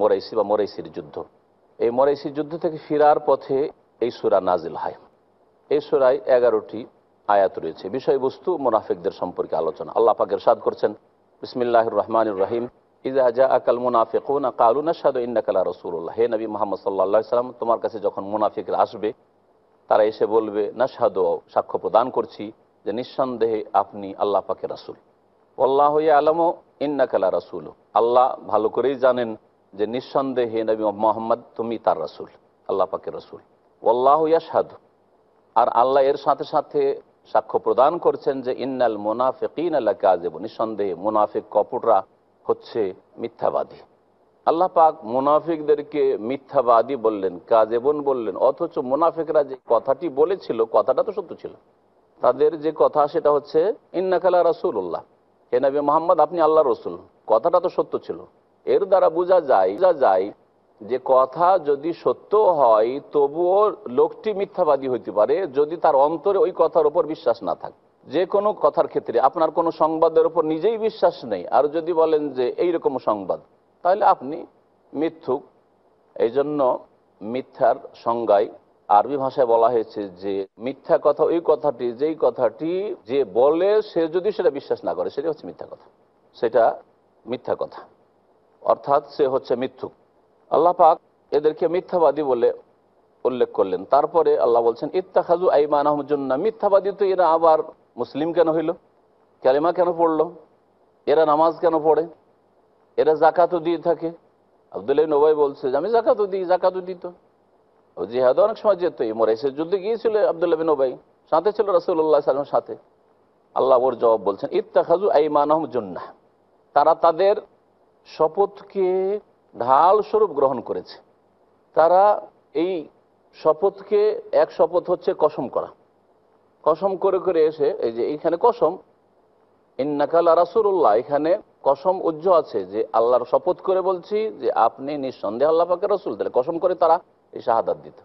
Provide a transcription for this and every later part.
মরাইসি বা মরাইসির যুদ্ধ এই মোরাইসি যুদ্ধ থেকে ফিরার পথে এই সুরা নাজিল হয় এই সুরায় এগারোটি আয়াত রয়েছে বিষয়বস্তু মোনাফিকদের সম্পর্কে আলোচনা আল্লাহ পাকের সাদ করছেন বিসমিল্লাহ রহমান রাহিম ইজা জা আকাল না কালু না সাদু ইন্নাকালা রসুল্লাহ হে নবী মোহাম্মদ সাল্লাহ সাল্লাম তোমার কাছে যখন মুনাফিকরা আসবে তারা এসে বলবে না সাদু সাক্ষ্য প্রদান করছি যে নিঃসন্দেহে আপনি আল্লাহ পাকে রাসুল আল্লাহ আলম ইন্নাকালা রাসুল আল্লাহ ভালো করেই জানেন যে নিঃসন্দেহে নবী মোহাম্মদ তুমি তার রসুল আল্লাহ পাকের রসুল ওল্লাহ ইয়াসাদ আর আল্লাহ এর সাথে সাথে সাক্ষ্য প্রদান করছেন যে ইন্নাল মোনাফিকিন আল্লাহ কাজেব নিঃসন্দেহে মুনাফিক কপটরা হচ্ছে মিথ্যাবাদী আল্লাহ পাক মুনাফিকদেরকে মিথ্যাবাদী বললেন কাজেবন বললেন অথচ মুনাফিকরা যে কথাটি বলেছিল কথাটা তো সত্য ছিল তাদের যে কথা সেটা হচ্ছে ইন্নাকালা রাসুল উল্লাহ হে নবী মোহাম্মদ আপনি আল্লাহ রসুল কথাটা তো সত্য ছিল এর দ্বারা বোঝা যায় বোঝা যায় যে কথা যদি সত্য হয় তবুও লোকটি মিথ্যাবাদী হইতে পারে যদি তার অন্তরে ওই কথার উপর বিশ্বাস না থাকে যে কোনো কথার ক্ষেত্রে আপনার কোনো সংবাদের উপর নিজেই বিশ্বাস নেই আর যদি বলেন যে এই রকম সংবাদ তাহলে আপনি মিথ্যুক এই জন্য মিথ্যার সংজ্ঞায় আরবি ভাষায় বলা হয়েছে যে মিথ্যা কথা ওই কথাটি যেই কথাটি যে বলে সে যদি সেটা বিশ্বাস না করে সেটা হচ্ছে মিথ্যা কথা সেটা মিথ্যা কথা অর্থাৎ সে হচ্ছে মিথ্যু আল্লাহ পাক এদেরকে মিথ্যাবাদী বলে উল্লেখ করলেন তারপরে আল্লাহ বলছেন ইত্তাখাজু আইমান আহমজুন্না মিথ্যাবাদী তো এরা আবার মুসলিম কেন হইল ক্যালিমা কেন পড়লো এরা নামাজ কেন পড়ে এরা জাকাতও দিয়ে থাকে আবদুল্লাহ নবাই বলছে আমি জাকাতও দিই জাকাতও দিত ও জিহাদ অনেক সময় যেত মরেছে যুদ্ধে গিয়েছিল আবদুল্লাহ নবাই সাথে ছিল রসুল্লাহ সালামের সাথে আল্লাহ ওর জবাব বলছেন ইত্তাখাজু আইমান আহমজুন্না তারা তাদের শপথকে ঢাল স্বরূপ গ্রহণ করেছে তারা এই শপথকে এক শপথ হচ্ছে কসম করা কসম করে করে এসে এই যে এইখানে কসম ইন্নাকাল রাসুল্লাহ এখানে কসম উজ্জ্ব আছে যে আল্লাহর শপথ করে বলছি যে আপনি নিঃসন্দেহ আল্লাহ পাকে রসুল তাহলে কসম করে তারা এই শাহাদাত দিত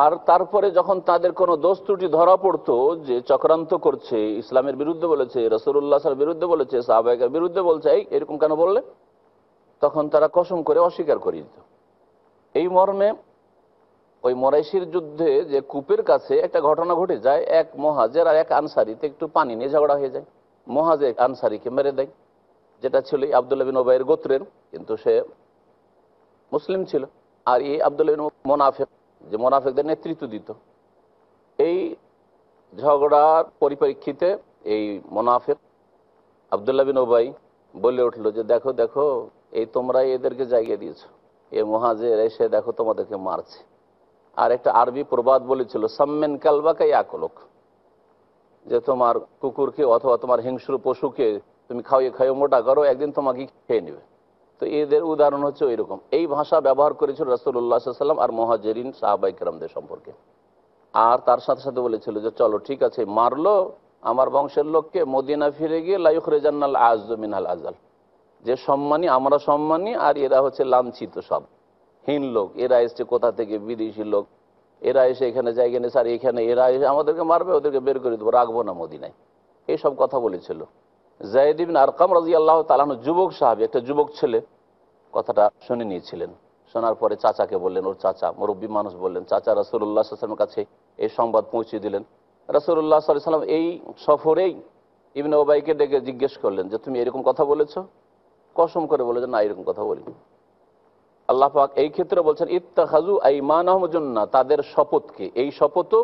আর তারপরে যখন তাদের কোনো দোষ ত্রুটি ধরা পড়তো যে চক্রান্ত করছে ইসলামের বিরুদ্ধে বলেছে রসুল্লাহর বিরুদ্ধে বলেছে সাহাবাহিকের বিরুদ্ধে বলছে এই এরকম কেন বললে তখন তারা কসম করে অস্বীকার করে দিত এই মর্মে ওই মরাইশির যুদ্ধে যে কূপের কাছে একটা ঘটনা ঘটে যায় এক মহাজের আর এক আনসারিতে একটু পানি নিয়ে ঝগড়া হয়ে যায় মহাজের আনসারিকে মেরে দেয় যেটা ছিল আবদুল্লা বিন ওবাইয়ের গোত্রের কিন্তু সে মুসলিম ছিল আর এই আবদুল্লাবিন বিন মোনাফেক যে মোনাফেকদের নেতৃত্ব দিত এই ঝগড়ার পরিপ্রেক্ষিতে এই মোনাফেক আবদুল্লা বিন ওবাই বলে উঠল যে দেখো দেখো এই তোমরা এদেরকে জায়গা দিয়েছ এ মহাজের এসে দেখো তোমাদেরকে মারছে আর একটা আরবি প্রবাদ বলেছিল সাম্মেন কালবাকে আকলক যে তোমার কুকুরকে অথবা তোমার হিংস্র পশুকে তুমি খাওয়িয়ে খাইয়ে মোটা করো একদিন তোমাকে খেয়ে নেবে তো এদের উদাহরণ হচ্ছে ওই রকম এই ভাষা ব্যবহার করেছিল রসুল্লাহ সাল্লাম আর মহাজেরিন সাহাবাই কেরামদের সম্পর্কে আর তার সাথে সাথে বলেছিল যে চলো ঠিক আছে মারলো আমার বংশের লোককে মদিনা ফিরে গিয়ে লাইফ রেজান্নাল আজমিনাল আজাল যে সম্মানী আমরা সম্মানী আর এরা হচ্ছে লাঞ্ছিত সব হীন লোক এরা এসছে কোথা থেকে বিদেশি লোক এরা এসে এখানে যাই এখানে স্যার এখানে এরা এসে আমাদেরকে মারবে ওদেরকে বের করে দেবো রাখবো না মদিনায় এইসব কথা বলেছিল জায়দিন আরকাম রাজি আল্লাহ তালাহন যুবক সাহাবি একটা যুবক ছেলে কথাটা শুনে নিয়েছিলেন শোনার পরে চাচাকে বললেন ওর চাচা মুরব্বী মানুষ বললেন চাচা রাসুল্লাহ সাল্লামের কাছে এই সংবাদ পৌঁছে দিলেন রাসুল্লাহ সাল্লাহ সাল্লাম এই সফরেই ইবনে ওবাইকে ডেকে জিজ্ঞেস করলেন যে তুমি এরকম কথা বলেছ কসম করে বলে যে না এরকম কথা বলিনি আল্লাহ পাক এই ক্ষেত্রে বলছেন ইত্তাহাজু মান আহমজন্না তাদের শপথকে এই শপথও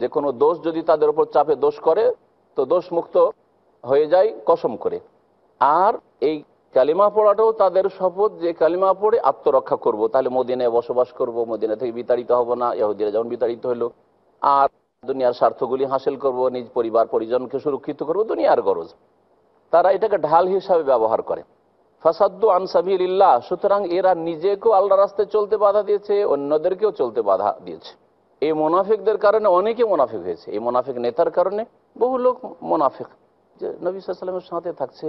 যে কোনো দোষ যদি তাদের উপর চাপে দোষ করে তো দোষমুক্ত হয়ে যায় কসম করে আর এই কালিমা পড়াটাও তাদের শপথ যে কালিমা পড়ে আত্মরক্ষা করব। তাহলে মদিনায় বসবাস করব মদিনা থেকে বিতাড়িত হব না ইহুদিরা যেমন বিতাড়িত হলো আর দুনিয়ার স্বার্থগুলি হাসিল করব নিজ পরিবার পরিজনকে সুরক্ষিত করব দুনিয়ার গরজ তারা এটাকে ঢাল হিসাবে ব্যবহার করে ফাসাদ্দু আনসাবিল্লাহ সুতরাং এরা নিজেকেও আল্লাহ রাস্তায় চলতে বাধা দিয়েছে অন্যদেরকেও চলতে বাধা দিয়েছে এই মোনাফিকদের কারণে অনেকে মোনাফিক হয়েছে এই মোনাফিক নেতার কারণে বহু লোক মোনাফিক যে নবী সাল্লামের সাথে থাকছে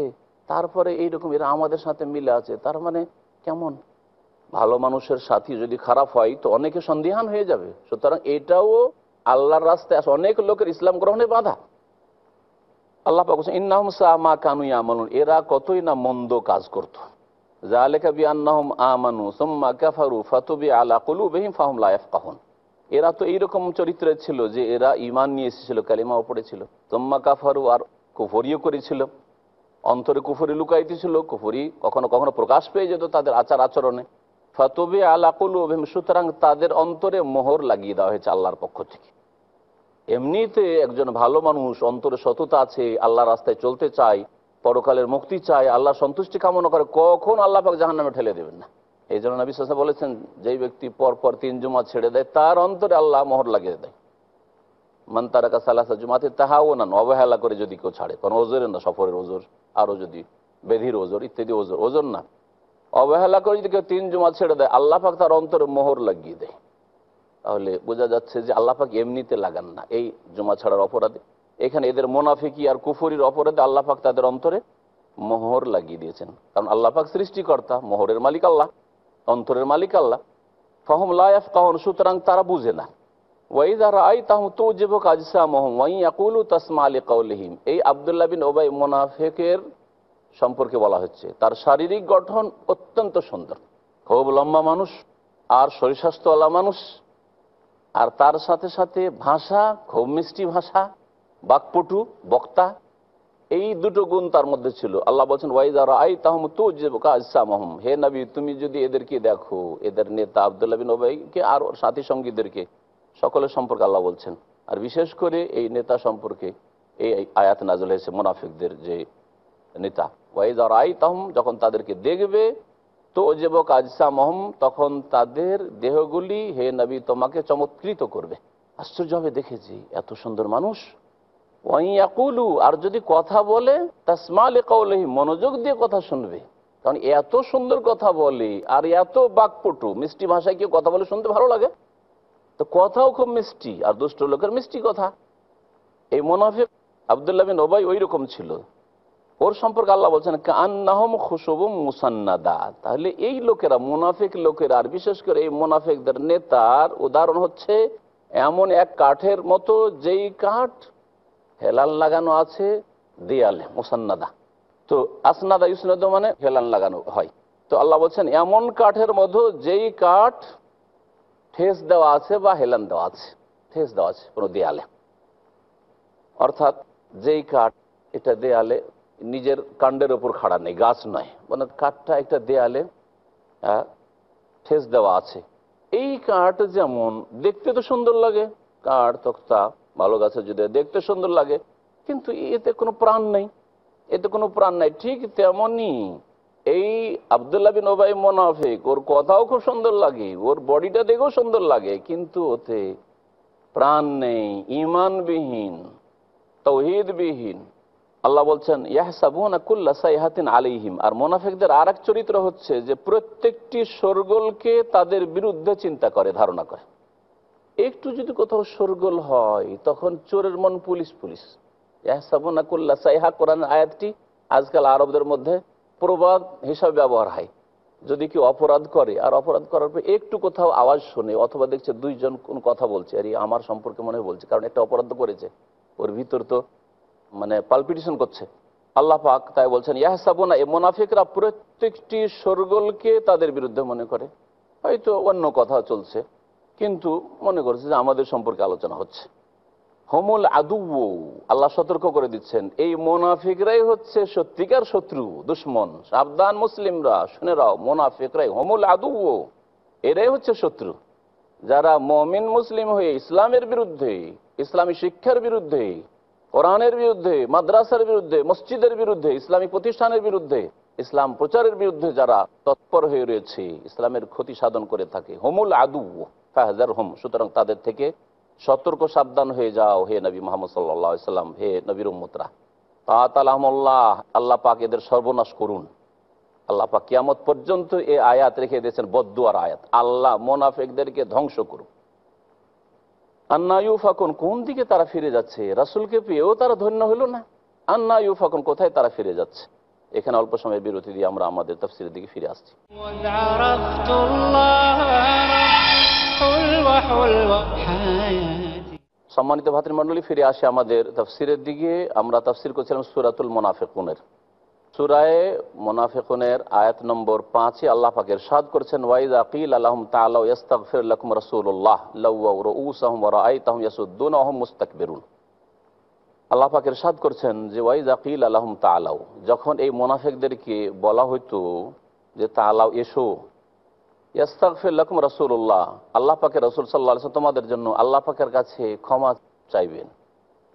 তারপরে এইরকম এরা আমাদের সাথে মিলে আছে তার মানে কেমন ভালো মানুষের সাথী যদি খারাপ হয় তো অনেকে সন্দেহান হয়ে যাবে সুতরাং এটাও আল্লাহর রাস্তায় আসে অনেক লোকের ইসলাম গ্রহণে বাধা আল্লাহ পাকুন ইন্নাহম সামা কানুই আমানুন এরা কতই না মন্দ কাজ করত এরা তো এইরকম চরিত্রের ছিল যে এরা ইমান নিয়ে এসেছিল কালিমাও পড়েছিল তোম্মা কাফারু আর কুফরিও করেছিল অন্তরে কুফরি লুকাইতে ছিল কুফরি কখনো কখনো প্রকাশ পেয়ে যেত তাদের আচার আচরণে ফতবে আকুল অভিম সুতরাং তাদের অন্তরে মোহর লাগিয়ে দেওয়া হয়েছে আল্লাহর পক্ষ থেকে এমনিতে একজন ভালো মানুষ অন্তরে সততা আছে আল্লাহ রাস্তায় চলতে চায় পরকালের মুক্তি চায় আল্লাহ সন্তুষ্টি কামনা করে কখন আল্লাহ পাক জাহান নামে ঠেলে দেবেন না এই জন্য বিশ্বাস বলেছেন যেই ব্যক্তি পরপর তিন জুমা ছেড়ে দেয় তার অন্তরে আল্লাহ মোহর লাগিয়ে দেয় মান্তারাকা সালাসা জুমাতে তাহাও না অবহেলা করে যদি কেউ ছাড়ে কারণ ওজোরের না সফরের ওজোর আরও যদি বেধির ওজোর ইত্যাদি ওজোর ওজন না অবহেলা করে যদি কেউ তিন জুমা ছেড়ে দেয় আল্লাহাক তার অন্তরে মোহর লাগিয়ে দেয় তাহলে বোঝা যাচ্ছে যে আল্লাহাক এমনিতে লাগান না এই জুমা ছাড়ার অপরাধে এখানে এদের মোনাফিকি আর কুফুরির অপরাধে আল্লাহাক তাদের অন্তরে মোহর লাগিয়ে দিয়েছেন কারণ আল্লাহাক সৃষ্টিকর্তা মোহরের মালিক আল্লাহ অন্তরের মালিক আল্লাহ ফাহম লাফ কাহন সুতরাং তারা বুঝে না এই ওবাই সম্পর্কে বলা হচ্ছে তার শারীরিক গঠন অত্যন্ত সুন্দর খুব লম্বা মানুষ আর শরীর স্বাস্থ্যওয়ালা মানুষ আর তার সাথে সাথে ভাষা খুব মিষ্টি ভাষা বাকপটু বক্তা এই দুটো গুণ তার মধ্যে ছিল আল্লাহ বলছেন ওয়াইদার আই তাহম মহম হে নবী তুমি যদি এদেরকে দেখো এদের নেতা আবদুল্লাহ ওবাইকে আর সাথী সঙ্গীদেরকে সকলের সম্পর্কে আল্লাহ বলছেন আর বিশেষ করে এই নেতা সম্পর্কে এই আয়াত নাজল হয়েছে মোনাফিকদের যে নেতা ওয়াইজ আর আই তাহম যখন তাদেরকে দেখবে তো অজেব কাজসা মহম তখন তাদের দেহগুলি হে নবী তোমাকে চমৎকৃত করবে আশ্চর্য হবে দেখেছি এত সুন্দর মানুষ ওয়াইয়াকুলু আর যদি কথা বলে এ কৌলহি মনোযোগ দিয়ে কথা শুনবে কারণ এত সুন্দর কথা বলে আর এত বাকপটু মিষ্টি ভাষায় কেউ কথা বলে শুনতে ভালো লাগে তো কথাও খুব মিষ্টি আর দুষ্ট লোকের মিষ্টি কথা এই মোনাফিক আবদুল্লাহ বিন ওবাই ওই রকম ছিল ওর সম্পর্কে আল্লাহ বলছেন কান্নাহম খুশব মুসান্নাদা তাহলে এই লোকেরা মুনাফিক লোকেরা আর বিশেষ করে এই মুনাফিকদের নেতার উদাহরণ হচ্ছে এমন এক কাঠের মতো যেই কাঠ হেলাল লাগানো আছে দেয়ালে মুসান্নাদা তো আসনাদা ইউসনাদ মানে হেলান লাগানো হয় তো আল্লাহ বলছেন এমন কাঠের মধ্যে যেই কাঠ ঠেস দেওয়া আছে বা হেলান দেওয়া আছে ঠেস দেওয়া আছে কোনো দেয়ালে অর্থাৎ যেই কাঠ এটা দেয়ালে নিজের কাণ্ডের ওপর খাড়া নেই গাছ নয় মানে কাঠটা একটা দেয়ালে ঠেস দেওয়া আছে এই কাঠ যেমন দেখতে তো সুন্দর লাগে কাঠ তক্তা ভালো গাছে যদি দেখতে সুন্দর লাগে কিন্তু এতে কোনো প্রাণ নেই এতে কোনো প্রাণ নাই ঠিক তেমনই আবদুল্লাহ বিন ওবাই মোনাফেক ওর কথাও খুব সুন্দর লাগে ওর বডিটা দেখেও সুন্দর লাগে কিন্তু ওতে প্রাণ নেই ইমানবিহীন তৌহিদবিহীন আল্লাহ বলছেন ইয়াহসাবুনাকুল্লা সাইহাতিন আলিহিম আর মোনাফেকদের আর এক চরিত্র হচ্ছে যে প্রত্যেকটি সরগোলকে তাদের বিরুদ্ধে চিন্তা করে ধারণা করে একটু যদি কোথাও সরগোল হয় তখন চোরের মন পুলিশ পুলিশ ইয়াহসাবুনাকুল্লা সাইহা কোরআন আয়াতটি আজকাল আরবদের মধ্যে প্রবাদ হিসাবে ব্যবহার হয় যদি কেউ অপরাধ করে আর অপরাধ করার পর একটু কোথাও আওয়াজ শুনে অথবা দেখছে দুইজন কোন কথা বলছে আর আমার সম্পর্কে মনে বলছে কারণ একটা অপরাধ করেছে ওর ভিতর তো মানে পালপিটিশন করছে আল্লাহ পাক তাই বলছেন ইয়াহসাবনা এ মোনাফিকরা প্রত্যেকটি সরগোলকে তাদের বিরুদ্ধে মনে করে হয়তো অন্য কথা চলছে কিন্তু মনে করছে যে আমাদের সম্পর্কে আলোচনা হচ্ছে হোমল আদু আল্লাহ সতর্ক করে দিচ্ছেন এই মোনাফিকরাই হচ্ছে সত্যিকার শত্রু দুশ্মন সাবধান মুসলিমরা শুনে রাও মোনাফিকরাই হোমল আদু এরাই হচ্ছে শত্রু যারা মমিন মুসলিম হয়ে ইসলামের বিরুদ্ধে ইসলামী শিক্ষার বিরুদ্ধে কোরআনের বিরুদ্ধে মাদ্রাসার বিরুদ্ধে মসজিদের বিরুদ্ধে ইসলামী প্রতিষ্ঠানের বিরুদ্ধে ইসলাম প্রচারের বিরুদ্ধে যারা তৎপর হয়ে রয়েছে ইসলামের ক্ষতি সাধন করে থাকে হোমুল আদু ফাহাজার হোম সুতরাং তাদের থেকে সতর্ক সাবধান হয়ে যাও হে নবী মোহাম্মদ সাল্লাম হে নবীর উম্মতরা তাহাত আল্লাহ পাক এদের সর্বনাশ করুন আল্লাহ পাক কিয়ামত পর্যন্ত এ আয়াত রেখে দিয়েছেন বদুয়ার আয়াত আল্লাহ মোনাফেকদেরকে ধ্বংস করুন আন্নায়ু ফাকুন কোন দিকে তারা ফিরে যাচ্ছে রাসুলকে পেয়েও তারা ধন্য হলো না আন্নায়ু ফাকুন কোথায় তারা ফিরে যাচ্ছে এখানে অল্প সময়ের বিরতি দিয়ে আমরা আমাদের তফসিলের দিকে ফিরে আসছি সম্মানিত ভাতৃমণ্ডলী ফিরে আসে আমাদের তাফসিরের দিকে আমরা তাফসির করছিলাম সুরাতুল মোনাফেকুনের সুরায় মোনাফেকুনের আয়াত নম্বর পাঁচে আল্লাহ পাকের সাদ করছেন ওয়াইদ আকিল আলহম তালাউ রসুল্লাহ লাকুম রাসূলুল্লাহ লাউ আল্লাহ পাকের সাদ করছেন যে ওয়াইদ আকিল আলহম তালাউ যখন এই মোনাফেকদেরকে বলা হইতো যে তালাও এসো ইয়াস্তাকফিল্লাকুম রসুল্লাহ আল্লাহ পাকে রসুল সাল্লাহ তোমাদের জন্য আল্লাহ পাকের কাছে ক্ষমা চাইবেন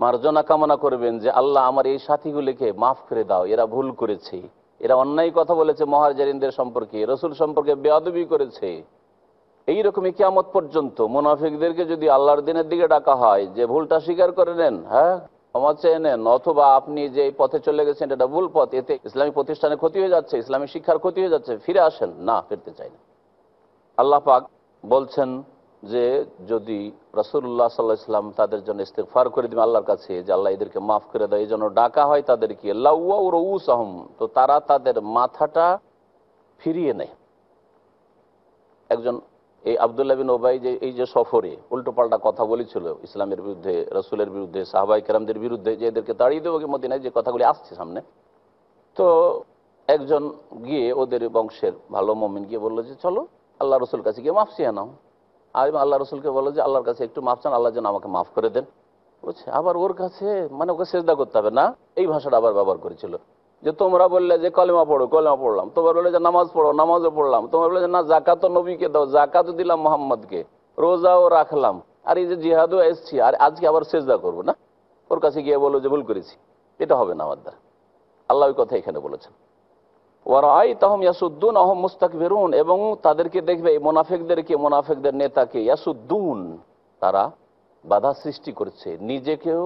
মার্জনা কামনা করবেন যে আল্লাহ আমার এই সাথীগুলিকে মাফ করে দাও এরা ভুল করেছে এরা অন্যায় কথা বলেছে মহাজারিনদের সম্পর্কে রসুল সম্পর্কে বেয়াদবি করেছে এই রকমই কেমত পর্যন্ত মুনাফিকদেরকে যদি আল্লাহর দিনের দিকে ডাকা হয় যে ভুলটা স্বীকার করে নেন হ্যাঁ ক্ষমা চেয়ে নেন অথবা আপনি যে পথে চলে গেছেন এটা ভুল পথ এতে ইসলামী প্রতিষ্ঠানে ক্ষতি হয়ে যাচ্ছে ইসলামী শিক্ষার ক্ষতি হয়ে যাচ্ছে ফিরে আসেন না ফিরতে চাই না আল্লাহ পাক বলছেন যে যদি রাসুল্লাহ সাল্লাহ ইসলাম তাদের জন্য ইস্তেকফার করে দিবে আল্লাহর কাছে যে আল্লাহ এদেরকে মাফ করে দেয় এই জন্য ডাকা হয় তাদেরকে লাউ রৌস আহম তো তারা তাদের মাথাটা ফিরিয়ে নেয় একজন এই আবদুল্লাহ বিন ওবাই যে এই যে সফরে উল্টো পাল্টা কথা বলেছিল ইসলামের বিরুদ্ধে রসুলের বিরুদ্ধে সাহবাই কেরামদের বিরুদ্ধে যে এদেরকে তাড়িয়ে দেবো নাই যে কথাগুলি আসছে সামনে তো একজন গিয়ে ওদের বংশের ভালো মমিন গিয়ে বললো যে চলো আল্লাহ রসুল কাছে গিয়ে মাফ চেয়ে নাও আর আল্লাহ রসুলকে বলো যে আল্লাহর কাছে একটু মাফ চান আল্লাহ যেন আমাকে মাফ করে দেন বুঝছে আবার ওর কাছে মানে ওকে চেষ্টা করতে হবে না এই ভাষাটা আবার ব্যবহার করেছিল যে তোমরা বললে যে কলেমা পড়ো কলেমা পড়লাম তোমার বলে যে নামাজ পড়ো নামাজও পড়লাম তোমার বলে যে না জাকাতো নবীকে দাও জাকাত দিলাম মোহাম্মদকে রোজাও রাখলাম আর এই যে জিহাদও এসছি আর আজকে আবার চেষ্টা করবো না ওর কাছে গিয়ে বলো যে ভুল করেছি এটা হবে না আমার দ্বারা আল্লাহ ওই কথা এখানে বলেছেন ওয়ারাই তাহম ইয়াসুদ্দুন আহম মুস্তাকবিরুন এবং তাদেরকে দেখবে এই মোনাফেকদেরকে মোনাফেকদের নেতাকে ইয়াসুদ্দুন তারা বাধা সৃষ্টি করছে নিজেকেও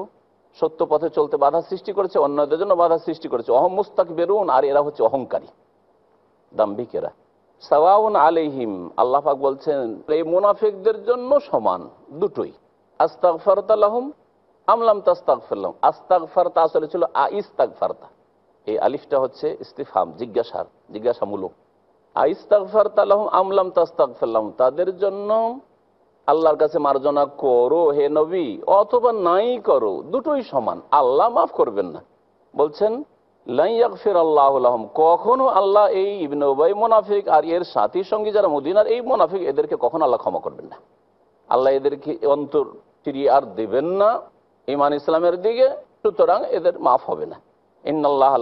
সত্য পথে চলতে বাধা সৃষ্টি করেছে অন্যদের জন্য বাধা সৃষ্টি করেছে অহম মুস্তাক বেরুন আর এরা হচ্ছে অহংকারী দাম্ভিকেরা সাওয়াউন আলহিম আল্লাহাক বলছেন এই মুনাফিকদের জন্য সমান দুটোই আস্তাক ফারতালাহম আমলাম তাস্তাক ফেরলাম আস্তাক ফারতা আসলে ছিল আ ইস্তাক ফারতা এই আলিফটা হচ্ছে ইস্তিফাম জিজ্ঞাসার জিজ্ঞাসামূলক আইস্তাকফার তালাহম আমলাম তাস্তাকফাল্লাম তাদের জন্য আল্লাহর কাছে মার্জনা করো হে নবী অথবা নাই করো দুটোই সমান আল্লাহ মাফ করবেন না বলছেন লাইয়াকফির কখনো আল্লাহ এই ইবনবাই মোনাফিক আর এর সাথী সঙ্গী যারা মদিনার এই মোনাফিক এদেরকে কখনো আল্লাহ ক্ষমা করবেন না আল্লাহ এদেরকে অন্তর ফিরিয়ে আর দেবেন না ইমান ইসলামের দিকে সুতরাং এদের মাফ হবে না ইন্নআল্লাহ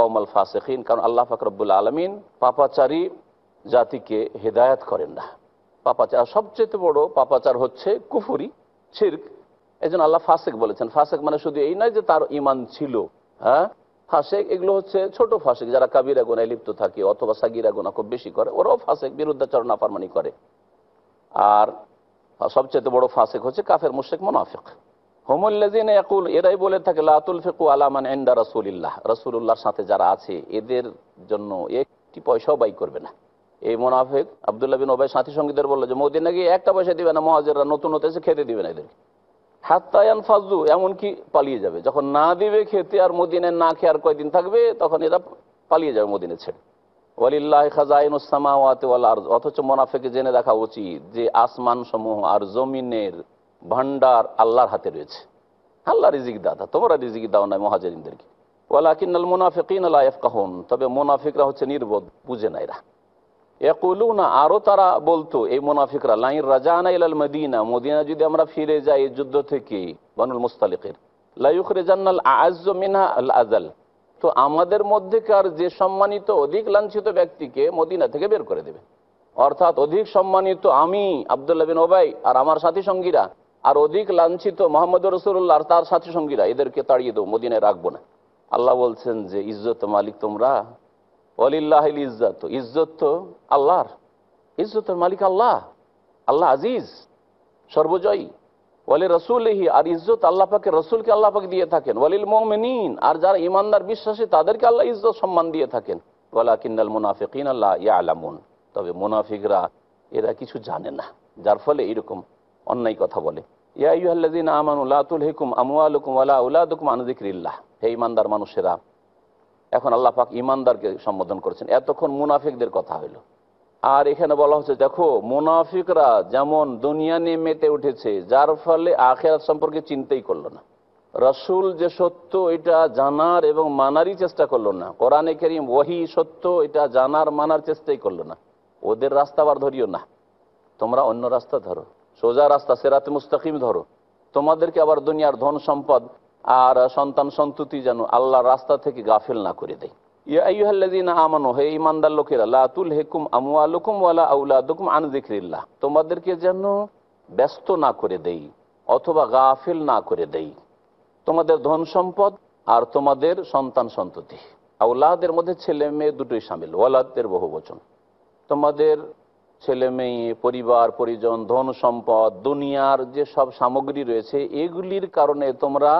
কৌমল ফাসেকিন কারণ আল্লাহ ফাকরবুল আলমিন পাপাচারী জাতিকে হেদায়াত করেন না পাপাচার সবচেয়ে বড় পাপাচার হচ্ছে কুফুরি ছিরক এই জন্য আল্লাহ ফাসেক বলেছেন ফাসেক মানে শুধু এই নয় যে তার ইমান ছিল হ্যাঁ ফাসেক এগুলো হচ্ছে ছোট ফাসেক যারা কাবিরা গোনায় লিপ্ত থাকে অথবা সাগিরা গোনা খুব বেশি করে ওরাও ফাসেক বিরুদ্ধাচরণ আফারমানি করে আর সবচেয়ে বড় ফাসেক হচ্ছে কাফের মুশেক মোনাফেক হোমল্লাজিন একুল এরাই বলে থাকে লাতুল ফেকু আলামান এন্ডা রসুলিল্লাহ রসুল্লাহর সাথে যারা আছে এদের জন্য একটি পয়সাও বাই করবে না এই মোনাফেক আবদুল্লাহ বিন ওবাই সাথী সঙ্গীদের বললো যে মোদিন নাকি একটা পয়সা দিবে না মহাজেররা নতুন হতে এসে খেতে দিবে না এদেরকে হাত্তায়ান ফাজু এমনকি পালিয়ে যাবে যখন না দিবে খেতে আর মদিনে না খেয়ে আর কয়দিন থাকবে তখন এরা পালিয়ে যাবে মদিনে ছেড়ে ওয়ালিল্লাহ খাজাইন ওসামাওয়াত ওয়াল আর্জ অথচ মোনাফেকে জেনে দেখা উচিত যে আসমান সমূহ আর জমিনের ভান্ডার আল্লাহর হাতে রয়েছে আল্লাহ রিজিক দাদা তোমরা রিজিক দাও না মহাজারিনদেরকে ওয়ালা কিনাল মুনাফিকিন আল্লাহ কাহন তবে মুনাফিকরা হচ্ছে নির্বোধ বুঝে না এরা একুলুনা আরও তারা বলতো এই মুনাফিকরা লাইন রাজানা ইলাল মদিনা মদিনা যদি আমরা ফিরে যাই যুদ্ধ থেকে বানুল মুস্তালিকের লাইক রেজান্নাল আজ মিনা আল আজাল তো আমাদের মধ্যেকার যে সম্মানিত অধিক লাঞ্ছিত ব্যক্তিকে মদিনা থেকে বের করে দেবে অর্থাৎ অধিক সম্মানিত আমি আবদুল্লাহ বিন ওবাই আর আমার সাথী সঙ্গীরা আর অধিক লাঞ্ছিত মোহাম্মদ রসুল্লাহ আর তার সাথী সঙ্গীরা এদেরকে তাড়িয়ে দেবো মোদিনে রাখবো না আল্লাহ বলছেন যে ইজ্জত মালিক তোমরা অলিল্লাহ ইজ্জত ইজ্জত তো আল্লাহর ইজ্জতের মালিক আল্লাহ আল্লাহ আজিজ সর্বজয়ী ওয়ালি রসুলহি আর ইজ্জত আল্লাহ পাকে রসুলকে আল্লাহ পাকে দিয়ে থাকেন ওয়ালিল মোমেনিন আর যারা ইমানদার বিশ্বাসী তাদেরকে আল্লাহ ইজ্জত সম্মান দিয়ে থাকেন ওয়ালা কিন্নাল মুনাফিকিন আল্লাহ ইয়া আলামুন তবে মুনাফিকরা এরা কিছু জানে না যার ফলে এরকম অন্যায় কথা বলে হে ইমানদার মানুষেরা এখন আল্লাহ পাক ইমানদারকে সম্বোধন করেছেন এতক্ষণ মুনাফিকদের কথা হইল আর এখানে বলা হচ্ছে দেখো মুনাফিকরা যেমন দুনিয়া নিয়ে মেতে উঠেছে যার ফলে আখেরাত সম্পর্কে চিন্তাই করলো না রসুল যে সত্য এটা জানার এবং মানারই চেষ্টা করলো না কোরআনে কেরিম ওহি সত্য এটা জানার মানার চেষ্টাই করলো না ওদের রাস্তা আবার ধরিও না তোমরা অন্য রাস্তা ধরো সোজা রাস্তা সেরাতে মুস্তাকিম ধরো তোমাদেরকে আবার দুনিয়ার ধন সম্পদ আর সন্তান সন্ততি যেন আল্লাহর রাস্তা থেকে গাফিল না করে দেয় তোমাদেরকে যেন ব্যস্ত না করে দেই অথবা গাফিল না করে দেই তোমাদের ধন সম্পদ আর তোমাদের সন্তান সন্ততি আউলাদের মধ্যে ছেলে মেয়ে দুটোই সামিল ওয়ালাদের বহু বচন তোমাদের ছেলে মেয়ে পরিবার পরিজন ধন সম্পদ দুনিয়ার যে সব সামগ্রী রয়েছে এগুলির কারণে তোমরা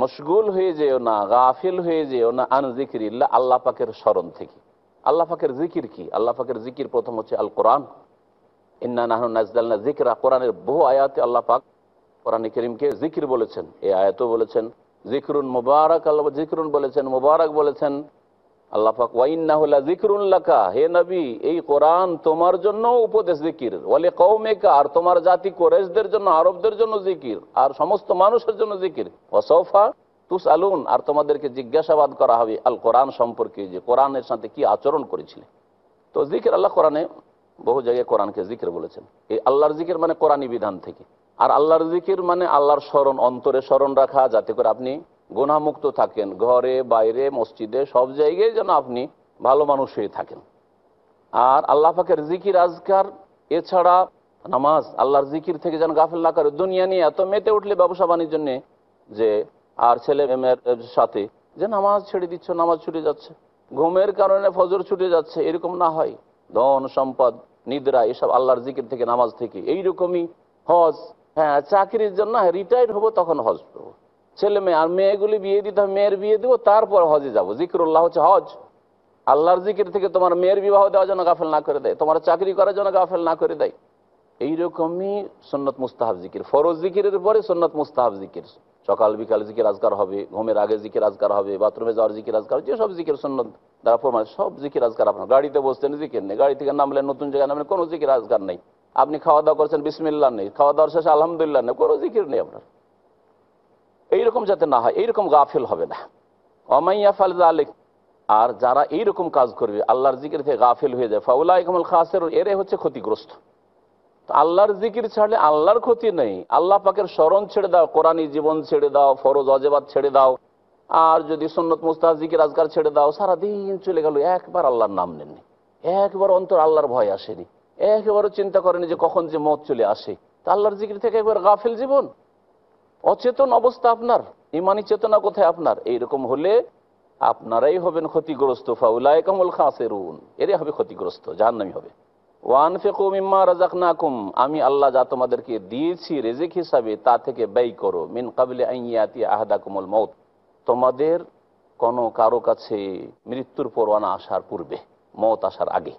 মশগুল হয়ে যেও না গাফিল হয়ে যেও না আন জিকির আল্লাহ পাকের স্মরণ থেকে আল্লাহ পাকের জিকির কি আল্লাহ পাকের জিকির প্রথম হচ্ছে আল কোরআন ইন্না নাহন নাজদাল্লা জিকরা কোরআনের বহু আয়াতে আল্লাহ পাক কোরআন করিমকে জিকির বলেছেন এ আয়াতও বলেছেন জিকরুন মুবারক আল্লাহ জিকরুন বলেছেন মুবারক বলেছেন হে এই তোমার উপদেশ জিকির তোমার জাতি জন্য আরবদের জন্য জিকির আর সমস্ত মানুষের জন্য জিকির তুস আর তোমাদেরকে জিজ্ঞাসাবাদ করা হবে আল কোরআন সম্পর্কে যে কোরআনের সাথে কি আচরণ করেছিলেন তো জিকির আল্লাহ কোরআনে বহু জায়গায় কোরআনকে জিকির বলেছেন এই আল্লাহর জিকির মানে কোরআনই বিধান থেকে আর আল্লাহর জিকির মানে আল্লাহর স্মরণ অন্তরে স্মরণ রাখা যাতে করে আপনি গোনামুক্ত থাকেন ঘরে বাইরে মসজিদে সব জায়গায় যেন আপনি ভালো মানুষ হয়ে থাকেন আর আল্লাহ পাখের জিকির আজকার এছাড়া নামাজ আল্লাহর জিকির থেকে যেন গাফিল না করে দুনিয়া নিয়ে এত মেতে উঠলে ব্যবসা বাণিজ্য নিয়ে যে আর ছেলে মেয়ের সাথে যে নামাজ ছেড়ে দিচ্ছ নামাজ ছুটে যাচ্ছে ঘুমের কারণে ফজর ছুটে যাচ্ছে এরকম না হয় ধন সম্পদ নিদ্রা এসব আল্লাহর জিকির থেকে নামাজ থেকে এইরকমই হজ হ্যাঁ চাকরির জন্য রিটায়ার হ্যাঁ, হবো তখন হজ করবো ছেলে মেয়ে আর মেয়েগুলি বিয়ে দিতে হবে মেয়ের বিয়ে দেবো তারপর হজে যাবো জিকিরুল্লাহ হচ্ছে হজ আল্লাহর জিকির থেকে তোমার মেয়ের বিবাহ দেওয়ার জন্য গাফেল না করে দেয় তোমার চাকরি করার জন্য গাফেল না করে দেয় এইরকমই সন্নত মুস্তাহাব জিকির ফরজ জিকিরের পরে সন্নত মুস্তাহাব জিকির সকাল বিকাল জিকির আজগার হবে ঘুমের আগে জিকির আজগার হবে বাথরুমে যাওয়ার জিকির আজগার হবে যেসব জিকির সন্ন্যত দ্বারা প্রমাণ সব জিকির আজগার আপনার গাড়িতে বসতেন জিকির নেই গাড়ি থেকে নামলেন নতুন জায়গায় নামলেন কোনো জিকির আজগার নেই আপনি খাওয়া দাওয়া করছেন বিসমিল্লা নেই খাওয়া দাওয়ার শেষে আলহামদুলিল্লাহ নেই কোনো জিকির নেই আপনার এইরকম যাতে না হয় এইরকম গাফিল হবে না অমাইয়া ফালজা আলিক আর যারা এইরকম কাজ করবে আল্লাহর জিকির থেকে গাফিল হয়ে যায় ফাউলা ইকমুল খাসের এরাই হচ্ছে ক্ষতিগ্রস্ত আল্লাহর জিকির ছাড়লে আল্লাহর ক্ষতি নেই আল্লাহ পাকের স্মরণ ছেড়ে দাও কোরআনী জীবন ছেড়ে দাও ফরজ অজেবাদ ছেড়ে দাও আর যদি সন্নত মুস্তাহ জিকির আজকার ছেড়ে দাও সারাদিন চলে গেল একবার আল্লাহর নাম নেননি একবার অন্তর আল্লাহর ভয় আসেনি একবারও চিন্তা করেনি যে কখন যে মত চলে আসে তা আল্লাহর জিকির থেকে একবার গাফিল জীবন অচেতন অবস্থা আপনার ইমানি চেতনা কোথায় আপনার এইরকম হলে আপনারাই হবেন ক্ষতিগ্রস্ত ফাউলাই কামল খাঁসেরুন এরাই হবে ক্ষতিগ্রস্ত যার নামি হবে ওয়ান ফেকু রাজাক নাকুম আমি আল্লাহ যা তোমাদেরকে দিয়েছি রেজেক হিসাবে তা থেকে ব্যয় করো মিন কাবিলে আইয়াতি আহাদা কুমল মত তোমাদের কোনো কারো কাছে মৃত্যুর পরোয়ানা আসার পূর্বে মত আসার আগে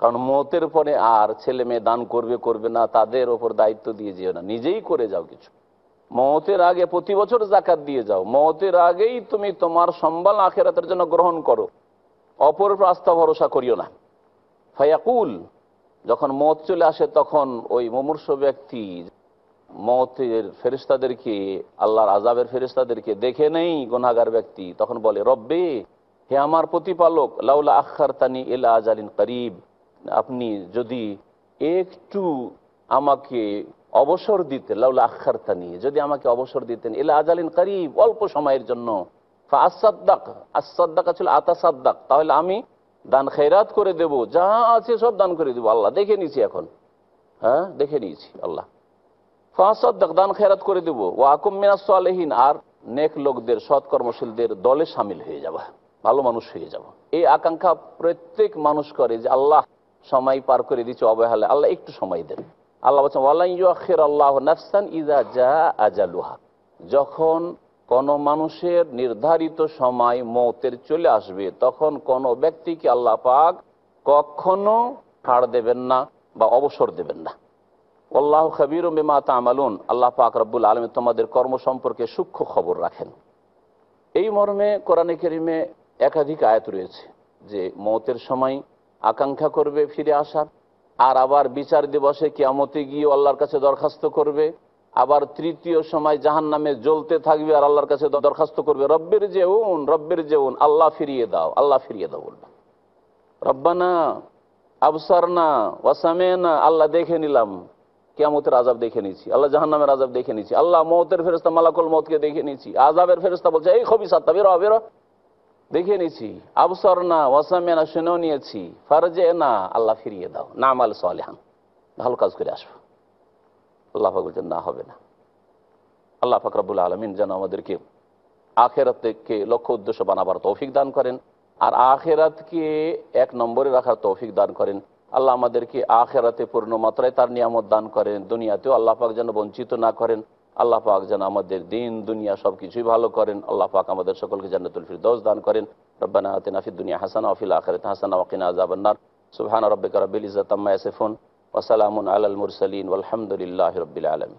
কারণ মতের পরে আর ছেলে মেয়ে দান করবে করবে না তাদের ওপর দায়িত্ব দিয়ে যেও না নিজেই করে যাও কিছু মতের আগে প্রতি বছর জাকাত দিয়ে যাও মতের আগেই তুমি তোমার সম্বল আখেরাতের জন্য গ্রহণ করো অপর রাস্তা ভরসা করিও না ফায়াকুল যখন মত চলে আসে তখন ওই মুমূর্ষ ব্যক্তি মতের ফেরিস্তাদেরকে আল্লাহর আজাবের ফেরিস্তাদেরকে দেখে নেই গুনাগার ব্যক্তি তখন বলে রব্বে হে আমার প্রতিপালক লাউলা আখার তানি এলা আজালিন করিব আপনি যদি একটু আমাকে অবসর দিতে লাউলা তা নিয়ে যদি আমাকে অবসর দিতেন এলা আজালিন করিব অল্প সময়ের জন্য আসাদ্দাক আসাদ্দাক ছিল আতাসাদ্দাক তাহলে আমি দান খেরাত করে দেব যা আছে সব দান করে দেবো আল্লাহ দেখে নিয়েছি এখন হ্যাঁ দেখে নিয়েছি আল্লাহ ফাঁসাদ্দাক দান খেরাত করে দেব ও আকুম মিনাস আলহীন আর নেক লোকদের সৎকর্মশীলদের দলে সামিল হয়ে যাবা ভালো মানুষ হয়ে যাব এই আকাঙ্ক্ষা প্রত্যেক মানুষ করে যে আল্লাহ সময় পার করে দিচ্ছে অবহেলা আল্লাহ একটু সময় দেবে আল্লাহ বলছেন ওয়ালাইয়াখির আল্লাহ নাফসান ইজা যা আজালুহা যখন কোন মানুষের নির্ধারিত সময় মতের চলে আসবে তখন কোন ব্যক্তিকে আল্লাহ পাক কখনো ছাড় দেবেন না বা অবসর দেবেন না আল্লাহ খাবির মেমা তামালুন আল্লাহ পাক রব্বুল আলম তোমাদের কর্ম সম্পর্কে সূক্ষ্ম খবর রাখেন এই মর্মে কোরআনে কেরিমে একাধিক আয়াত রয়েছে যে মতের সময় আকাঙ্ক্ষা করবে ফিরে আসার আর আবার বিচার দিবসে কিয়ামতে গিয়ে আল্লাহর কাছে দরখাস্ত করবে আবার তৃতীয় সময় জাহান নামে জ্বলতে থাকবে আর আল্লাহর কাছে দরখাস্ত করবে রব্বের যে উন রব্বের যে উন আল্লাহ ফিরিয়ে দাও আল্লাহ ফিরিয়ে দাও বলবে রব্বানা আবসার না ওয়াসামে না আল্লাহ দেখে নিলাম কেয়ামতের আজাব দেখে নিয়েছি আল্লাহ জাহান নামের আজাব দেখে নিয়েছি আল্লাহ মতের ফেরস্তা মালাকুল মতকে দেখে নিয়েছি আজাবের ফেরস্তা বলছে এই খবি সাত্তা বেরো বেরো দেখে নিয়েছি আবসর না ওয়াসামে না শুনেও নিয়েছি ফারজে না আল্লাহ ফিরিয়ে দাও না আমাল সালেহান ভালো কাজ করে আসবো আল্লাহ পাক না হবে না আল্লাহ ফাকরাবুল আলমিন যেন আমাদেরকে আখেরাতকে লক্ষ্য উদ্দেশ্য বানাবার তৌফিক দান করেন আর আখেরাতকে এক নম্বরে রাখার তৌফিক দান করেন আল্লাহ আমাদেরকে আখেরাতে পূর্ণ মাত্রায় তার নিয়ামত দান করেন দুনিয়াতেও আল্লাহ পাক যেন বঞ্চিত না করেন আল্লাহ পাক যেন আমাদের দিন দুনিয়া সব কিছুই ভালো করেন আল্লাহ পাক আমাদের সকলকে যেন জান্নাতুল দোষ দান করেন রব্বানা আতিনা দুনিয়া হাসান ওয়া ফিল হাসান হাসানা ওয়া কিনা আযাবান্নার সুবহান রাব্বিকা রাব্বিল ইজ্জাতি আম্মা ইয়াসিফুন ওয়া সালামুন আলাল মুরসালিন ওয়াল রাব্বিল আলামিন